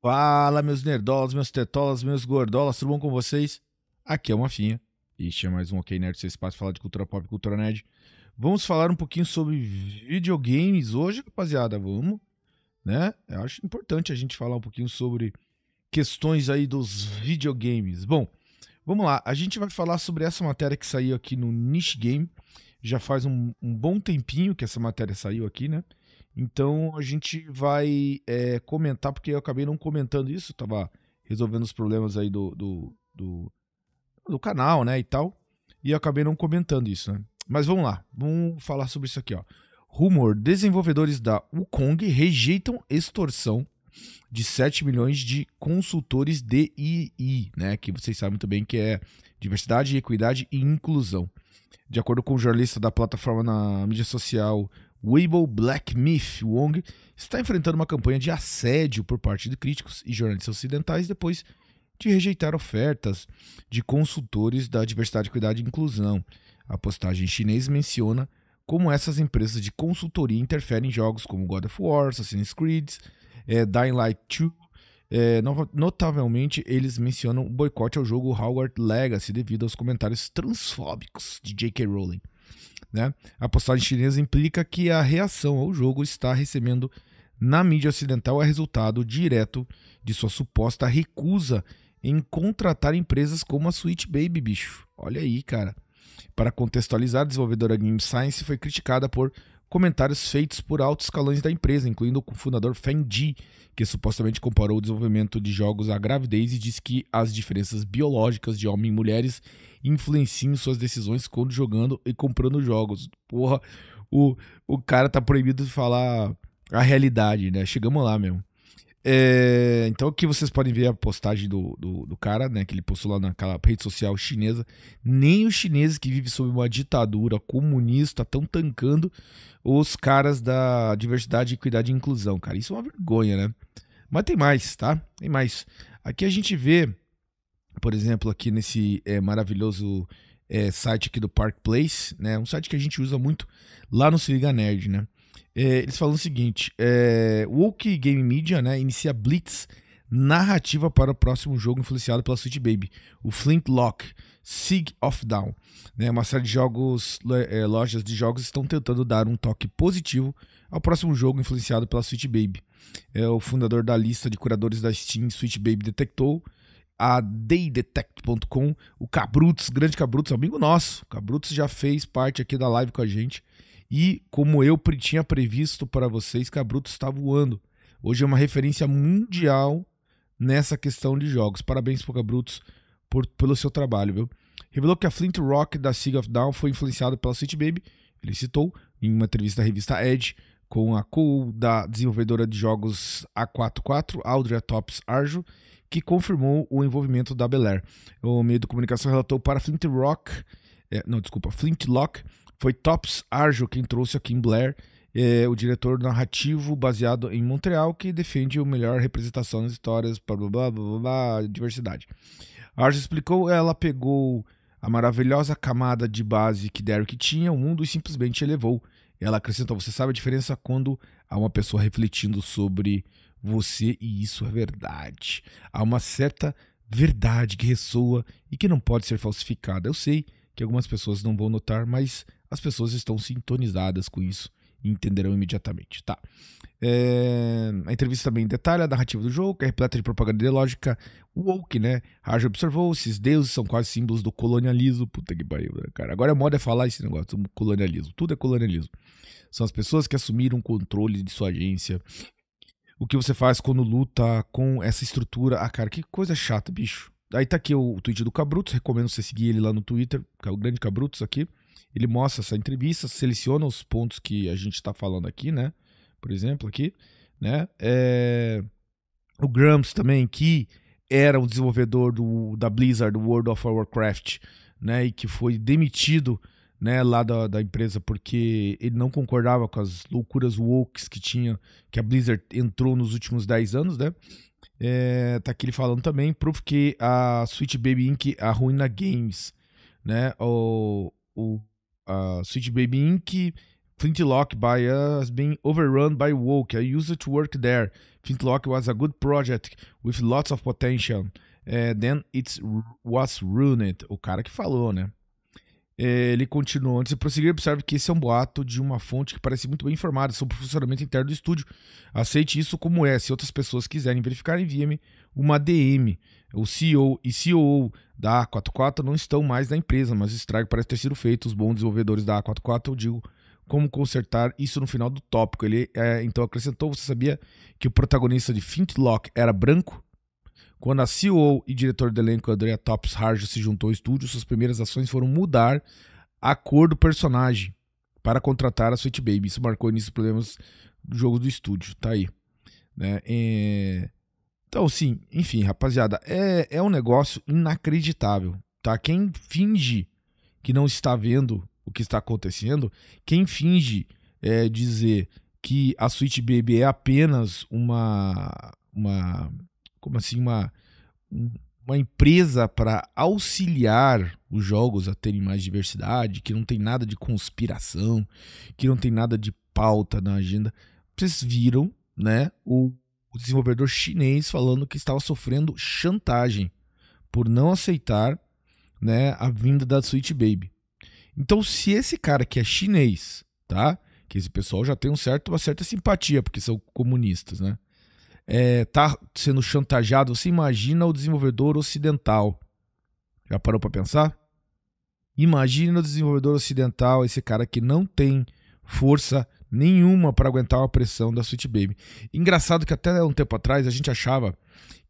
Fala, meus nerdolas, meus tetolas, meus gordolas, tudo bom com vocês? Aqui é o Mafinha. Este é mais um OK Nerd, seu espaço falar de cultura pop e cultura nerd. Vamos falar um pouquinho sobre videogames hoje, rapaziada, vamos, né? Eu acho importante a gente falar um pouquinho sobre questões aí dos videogames. Bom, vamos lá, a gente vai falar sobre essa matéria que saiu aqui no Niche Game. Já faz um, um bom tempinho que essa matéria saiu aqui, né? Então a gente vai é, comentar, porque eu acabei não comentando isso, tava resolvendo os problemas aí do, do, do, do canal, né, e tal, e eu acabei não comentando isso, né. Mas vamos lá, vamos falar sobre isso aqui, ó. Rumor: desenvolvedores da Wukong rejeitam extorsão de 7 milhões de consultores de II, né? Que vocês sabem muito bem que é diversidade, equidade e inclusão. De acordo com o um jornalista da plataforma na mídia social Weibo Black Myth Wong está enfrentando uma campanha de assédio por parte de críticos e jornalistas ocidentais depois de rejeitar ofertas de consultores da diversidade, equidade e inclusão. A postagem chinesa chinês menciona como essas empresas de consultoria interferem em jogos como God of War, Assassin's Creed, é, Dying Light 2. É, eh, notavelmente, eles mencionam o boicote ao jogo Howard Legacy devido aos comentários transfóbicos de J.K. Rowling. Né? A postagem chinesa implica que a reação ao jogo está recebendo na mídia ocidental é resultado direto de sua suposta recusa em contratar empresas como a Sweet Baby, bicho. Olha aí, cara. Para contextualizar, a desenvolvedora Game Science foi criticada por comentários feitos por altos escalões da empresa, incluindo o fundador Feng Ji, que supostamente comparou o desenvolvimento de jogos à gravidez e disse que as diferenças biológicas de homens e mulheres influenciam suas decisões quando jogando e comprando jogos. Porra, o, o cara tá proibido de falar a realidade, né? Chegamos lá mesmo. É, então aqui vocês podem ver a postagem do, do, do, cara, né? Que ele postou lá naquela rede social chinesa. Nem os chineses que vivem sob uma ditadura comunista estão tancando os caras da diversidade, equidade e inclusão, cara. Isso é uma vergonha, né? Mas tem mais, tá? Tem mais. Aqui a gente vê, por exemplo, aqui nesse é, maravilhoso é, site aqui do Park Place, né? Um site que a gente usa muito lá no Se Liga Nerd, né? É, eles falam o seguinte: é, Woke Game Media né, inicia Blitz narrativa para o próximo jogo influenciado pela Sweet Baby, o Flintlock Sig of Down. Né, uma série de jogos, é, lojas de jogos estão tentando dar um toque positivo ao próximo jogo influenciado pela Sweet Baby. É, o fundador da lista de curadores da Steam, Sweet Baby, detectou a daydetect.com, o Cabrutos, grande Cabrutos, amigo nosso. Cabrutos já fez parte aqui da live com a gente. E como eu tinha previsto para vocês, Cabruto está voando. Hoje é uma referência mundial nessa questão de jogos. Parabéns pro Cabrutos por, pelo seu trabalho, viu? Revelou que a Flint Rock da Sig of Down foi influenciada pela City Baby, ele citou em uma entrevista à revista Edge com a co da desenvolvedora de jogos A44, Audrey Tops Arjo, que confirmou o envolvimento da Bel Air. O meio de comunicação relatou para Flint Rock, é, não, desculpa, Flintlock foi Tops Arjo quem trouxe a Kim Blair, eh, o diretor narrativo baseado em Montreal, que defende a melhor representação das histórias, blá blá blá blá, blá diversidade. Arjo explicou, ela pegou a maravilhosa camada de base que Derek tinha, o mundo e simplesmente elevou. Ela acrescentou: Você sabe a diferença quando há uma pessoa refletindo sobre você e isso é verdade. Há uma certa verdade que ressoa e que não pode ser falsificada. Eu sei que algumas pessoas não vão notar, mas as pessoas estão sintonizadas com isso e entenderão imediatamente. Tá. É, a entrevista também detalha a narrativa do jogo, que é repleta de propaganda ideológica woke, né? Raj observou, esses deuses são quase símbolos do colonialismo. Puta que pariu, né, cara. Agora é moda é falar esse negócio, do colonialismo. Tudo é colonialismo. São as pessoas que assumiram o controle de sua agência. O que você faz quando luta com essa estrutura? Ah, cara, que coisa chata, bicho. Aí tá aqui o, o tweet do Cabrutos, recomendo você seguir ele lá no Twitter, que é o grande Cabrutos aqui ele mostra essa entrevista, seleciona os pontos que a gente está falando aqui, né? Por exemplo, aqui, né? É, o Grams também, que era o desenvolvedor do, da Blizzard, World of Warcraft, né? E que foi demitido né, lá da, da, empresa, porque ele não concordava com as loucuras wokes que tinha, que a Blizzard entrou nos últimos 10 anos, né? É, tá aqui ele falando também, proof que a sweet Baby Inc. arruina games, né? O, o uh, Sweet Baby Inc., Flintlock by Us Being Overrun by Woke. I used to work there. Flintlock was a good project with lots of potential. Uh, then it was ruined. O cara que falou, né? É, ele continuou. Antes de prosseguir, observe que esse é um boato de uma fonte que parece muito bem informada sobre o funcionamento interno do estúdio. Aceite isso como é. Se outras pessoas quiserem verificar, envie-me uma DM. O CEO e CEO da A44 não estão mais na empresa, mas o estrago parece ter sido feito. Os bons desenvolvedores da A44, eu digo, como consertar isso no final do tópico. Ele é, então acrescentou: você sabia que o protagonista de Fintlock era branco? Quando a CEO e diretor do elenco Andrea Tops Harjo se juntou ao estúdio, suas primeiras ações foram mudar a cor do personagem para contratar a Sweet Baby. Isso marcou início dos problemas do jogo do estúdio. Tá aí. Né? É... Então, sim, enfim, rapaziada, é, é um negócio inacreditável. tá? Quem finge que não está vendo o que está acontecendo, quem finge é, dizer que a Sweet Baby é apenas uma, uma como assim, uma, uma empresa para auxiliar os jogos a terem mais diversidade, que não tem nada de conspiração, que não tem nada de pauta na agenda. Vocês viram, né, o, o desenvolvedor chinês falando que estava sofrendo chantagem por não aceitar, né, a vinda da Sweet Baby. Então, se esse cara que é chinês, tá? Que esse pessoal já tem um certo, uma certa simpatia, porque são comunistas, né? É, tá sendo chantageado. Você imagina o desenvolvedor ocidental. Já parou para pensar? Imagina o desenvolvedor ocidental, esse cara que não tem força nenhuma para aguentar a pressão da Sweet Baby. Engraçado que até um tempo atrás a gente achava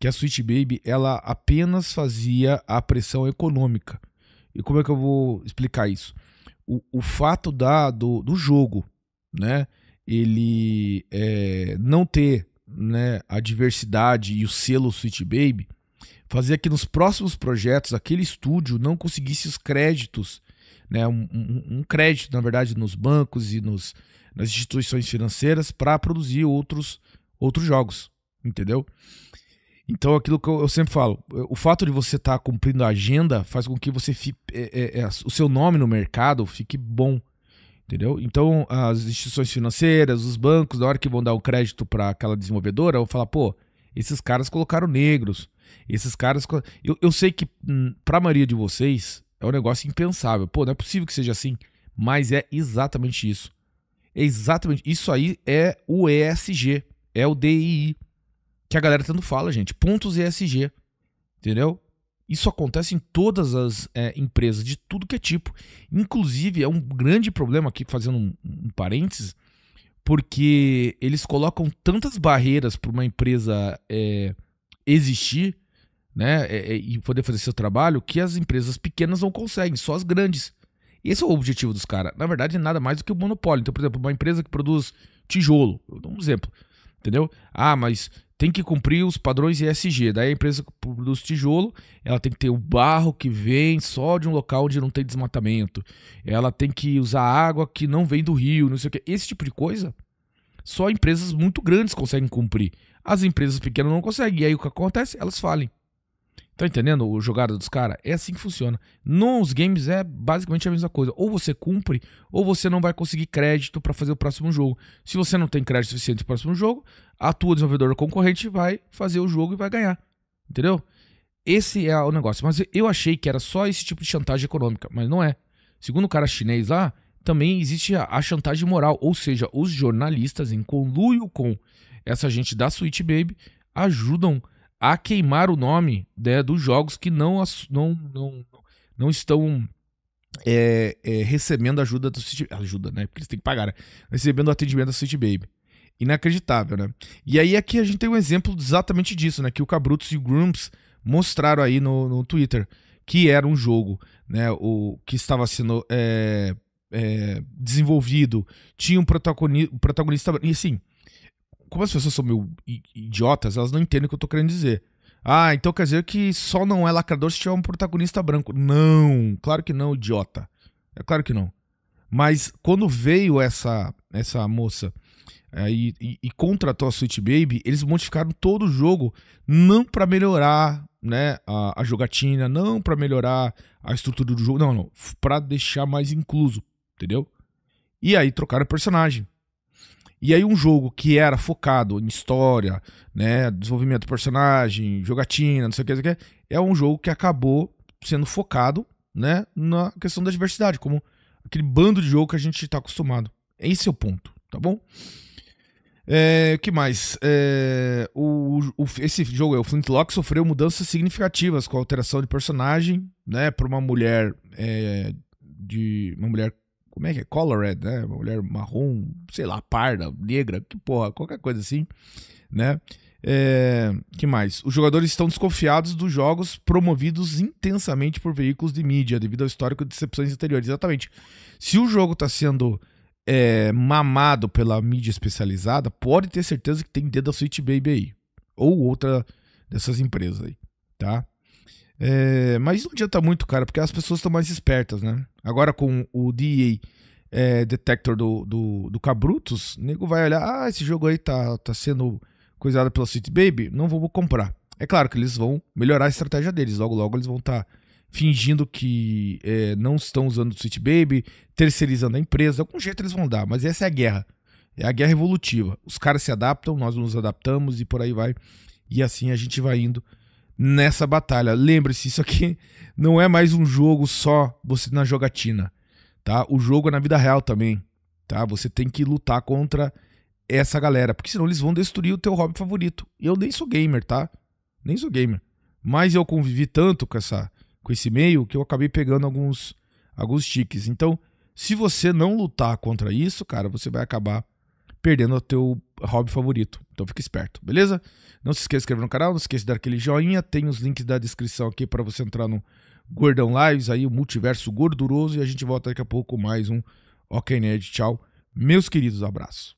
que a Sweet Baby ela apenas fazia a pressão econômica. E como é que eu vou explicar isso? O, o fato da, do, do jogo, né? Ele é, não ter né, a diversidade e o selo Sweet Baby fazia que nos próximos projetos aquele estúdio não conseguisse os créditos, né, um, um, um crédito, na verdade, nos bancos e nos, nas instituições financeiras para produzir outros, outros jogos, entendeu? Então, aquilo que eu, sempre falo, eh, o fato de você estar tá cumprindo a agenda faz com que você fique, é, é, o seu nome no mercado fique bom, Entendeu? Então, as instituições financeiras, os bancos, na hora que vão dar o um crédito para aquela desenvolvedora, vão falar: pô, esses caras colocaram negros. Esses caras. Eu, eu sei que, hum, para a maioria de vocês, é um negócio impensável. Pô, não é possível que seja assim. Mas é exatamente isso. É exatamente. Isso aí é o ESG. É o DII. Que a galera tanto fala, gente. Pontos ESG. Entendeu? Isso acontece em todas as é, empresas, de tudo que é tipo. Inclusive, é um grande problema aqui, fazendo um, um parênteses, porque eles colocam tantas barreiras para uma empresa é, existir né, é, é, e poder fazer seu trabalho que as empresas pequenas não conseguem, só as grandes. Esse é o objetivo dos caras. Na verdade, é nada mais do que o monopólio. Então, por exemplo, uma empresa que produz tijolo, eu dou um exemplo, entendeu? Ah, mas tem que cumprir os padrões ESG. Daí a empresa que produz tijolo, ela tem que ter o barro que vem só de um local onde não tem desmatamento. Ela tem que usar água que não vem do rio, não sei o que. Esse tipo de coisa, só empresas muito grandes conseguem cumprir. As empresas pequenas não conseguem. E aí o que acontece? Elas falem. Tá entendendo o jogada dos caras? É assim que funciona. Nos games é basicamente a mesma coisa. Ou você cumpre, ou você não vai conseguir crédito para fazer o próximo jogo. Se você não tem crédito suficiente para o próximo jogo, a tua desenvolvedora concorrente vai fazer o jogo e vai ganhar. Entendeu? Esse é o negócio. Mas eu achei que era só esse tipo de chantagem econômica, mas não é. Segundo o cara chinês lá, também existe a chantagem moral, ou seja, os jornalistas em conluio com essa gente da Sweet Baby ajudam a queimar o nome né, dos jogos que não, não, não, não estão é, é, recebendo ajuda do City Ajuda, né? Porque eles têm que pagar, né? Recebendo atendimento da City Baby. Inacreditável, né? E aí aqui a gente tem um exemplo exatamente disso, né? Que o Cabrutos e o Grooms mostraram aí no, no Twitter. Que era um jogo, né? O que estava sendo é, é desenvolvido, tinha um protagonista. Um protagonista e assim, como as pessoas são meio idiotas, elas não entendem o que eu tô querendo dizer. Ah, então quer dizer que só não é lacrador se tiver um protagonista branco. Não, claro que não, idiota. É claro que não. Mas quando veio essa essa moça é, e, e, e, contratou a Sweet Baby, eles modificaram todo o jogo não para melhorar né, a, a jogatina, não para melhorar a estrutura do jogo, não, não, para deixar mais incluso, entendeu? E aí trocaram o personagem. E aí um jogo que era focado em história, né, desenvolvimento do personagem, jogatina, não sei o que, não sei o que, é um jogo que acabou sendo focado, né, na questão da diversidade, como aquele bando de jogo que a gente está acostumado. Esse é o ponto, tá bom? É, o que mais? É, o, o, esse jogo, o Flintlock, sofreu mudanças significativas com a alteração de personagem, né, para uma mulher é, de uma mulher como é que é? Colored, né? Mulher marrom, sei lá, parda, negra, que porra, qualquer coisa assim, né? É, que mais? Os jogadores estão desconfiados dos jogos promovidos intensamente por veículos de mídia, devido ao histórico de decepções anteriores. Exatamente. Se o jogo está sendo é, mamado pela mídia especializada, pode ter certeza que tem dedo da Sweet Baby aí. Ou outra dessas empresas aí, tá? É, mas não adianta muito, cara, porque as pessoas estão mais espertas, né? Agora com o DEA é, Detector do, do, do Cabrutos, o nego vai olhar, ah, esse jogo aí tá, tá sendo coisado pela City Baby, não vou comprar. É claro que eles vão melhorar a estratégia deles, logo logo eles vão estar tá fingindo que é, não estão usando o City Baby, terceirizando a empresa, de algum jeito eles vão dar, mas essa é a guerra. É a guerra evolutiva. Os caras se adaptam, nós nos adaptamos e por aí vai. E assim a gente vai indo nessa batalha. Lembre-se, isso aqui não é mais um jogo só você na jogatina, tá? O jogo é na vida real também, tá? Você tem que lutar contra essa galera, porque senão eles vão destruir o teu hobby favorito. Eu nem sou gamer, tá? Nem sou gamer. Mas eu convivi tanto com essa com esse meio que eu acabei pegando alguns alguns tiques. Então, se você não lutar contra isso, cara, você vai acabar perdendo o teu hobby favorito. Então fica esperto, beleza? Não se esqueça de inscrever no canal, não se esqueça de dar aquele joinha. Tem os links da descrição aqui para você entrar no Gordão Lives, aí o multiverso gorduroso. E a gente volta daqui a pouco com mais um Ok Nerd. Tchau, meus queridos, abraço.